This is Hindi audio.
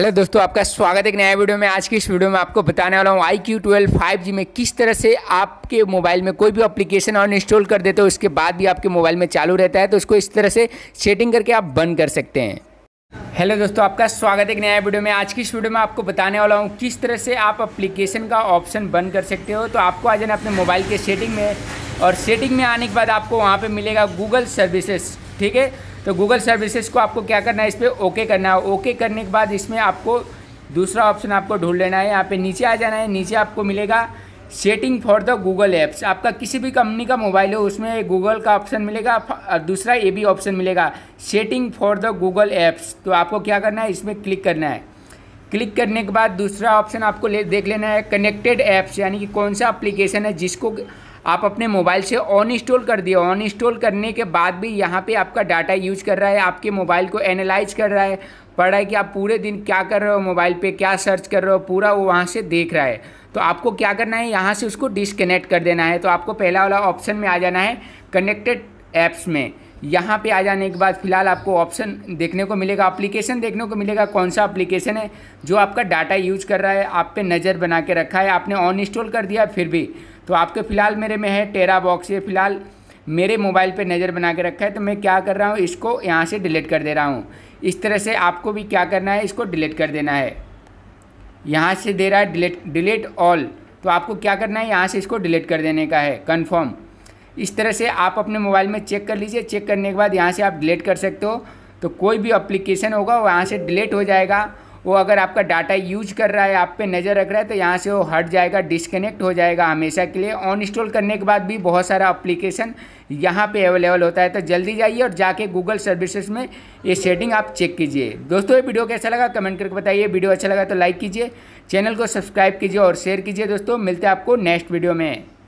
हेलो दोस्तों आपका स्वागत है एक नया वीडियो में आज की इस वीडियो में आपको बताने वाला हूँ iQOO twelve five G में किस तरह से आपके मोबाइल में कोई भी एप्लीकेशन ऑन इंस्टॉल कर देते हो उसके बाद भी आपके मोबाइल में चालू रहता है तो उसको इस तरह से सेटिंग करके आप बंद कर सकते हैं हेलो दोस्तों आपका स्वागत है एक नया वीडियो में आज की इस वीडियो में आपको बताने वाला हूँ किस तरह से आप अप्लीकेशन का ऑप्शन बंद कर सकते हो तो आपको आ जाना अपने मोबाइल के सेटिंग में और सेटिंग में आने के बाद आपको वहाँ पर मिलेगा गूगल सर्विसेज़ ठीक है तो गूगल सर्विसेज को आपको क्या करना है इस पर ओके करना है ओके करने के बाद इसमें आपको दूसरा ऑप्शन आपको ढूंढ लेना है यहाँ पे नीचे आ जाना है नीचे आपको मिलेगा setting for the Google apps आपका किसी भी कंपनी का मोबाइल हो उसमें गूगल का ऑप्शन मिलेगा और दूसरा ये भी ऑप्शन मिलेगा setting for the Google apps तो आपको क्या करना है इसमें क्लिक करना है क्लिक करने के बाद दूसरा ऑप्शन आपको ले देख लेना है कनेक्टेड ऐप्स यानी कि कौन सा अप्लीकेशन है जिसको आप अपने मोबाइल से ऑन इंस्टॉल कर दिए ऑन इंस्टॉल करने के बाद भी यहाँ पे आपका डाटा यूज कर रहा है आपके मोबाइल को एनालाइज कर रहा है पढ़ रहा है कि आप पूरे दिन क्या कर रहे हो मोबाइल पे क्या सर्च कर रहे हो पूरा वो वहाँ से देख रहा है तो आपको क्या करना है यहाँ से उसको डिसकनेक्ट कर देना है तो आपको पहला वाला ऑप्शन में आ जाना है कनेक्टेड ऐप्स में यहाँ पे आ जाने के बाद फिलहाल आपको ऑप्शन देखने को मिलेगा एप्लीकेशन देखने को मिलेगा कौन सा एप्लीकेशन है जो आपका डाटा यूज कर रहा है आप पे नज़र बना के रखा है आपने ऑन इंस्टॉल कर दिया फिर भी तो आपके फ़िलहाल मेरे में है टेरा बॉक्स ये फ़िलहाल मेरे मोबाइल पे नज़र बना के रखा है तो मैं क्या कर रहा हूँ इसको यहाँ से डिलीट कर दे रहा हूँ इस तरह से आपको भी क्या करना है इसको डिलीट कर देना है यहाँ से दे रहा है डिलीट डिलीट ऑल तो आपको क्या करना है यहाँ से इसको डिलीट कर देने का है कन्फर्म इस तरह से आप अपने मोबाइल में चेक कर लीजिए चेक करने के बाद यहाँ से आप डिलीट कर सकते हो तो कोई भी अप्लीकेशन होगा वहाँ से डिलीट हो जाएगा वो अगर आपका डाटा यूज कर रहा है आप पे नज़र रख रहा है तो यहाँ से वो हट जाएगा डिसकनेक्ट हो जाएगा हमेशा के लिए ऑन इंस्टॉल करने के बाद भी बहुत सारा अप्लीकेशन यहाँ पे अवेलेबल होता है तो जल्दी जाइए और जाके गूगल सर्विसेज में ये सेटिंग आप चेक कीजिए दोस्तों ये वीडियो कैसा लगा कमेंट करके बताइए वीडियो अच्छा लगा तो लाइक कीजिए चैनल को सब्सक्राइब कीजिए और शेयर कीजिए दोस्तों मिलते हैं आपको नेक्स्ट वीडियो में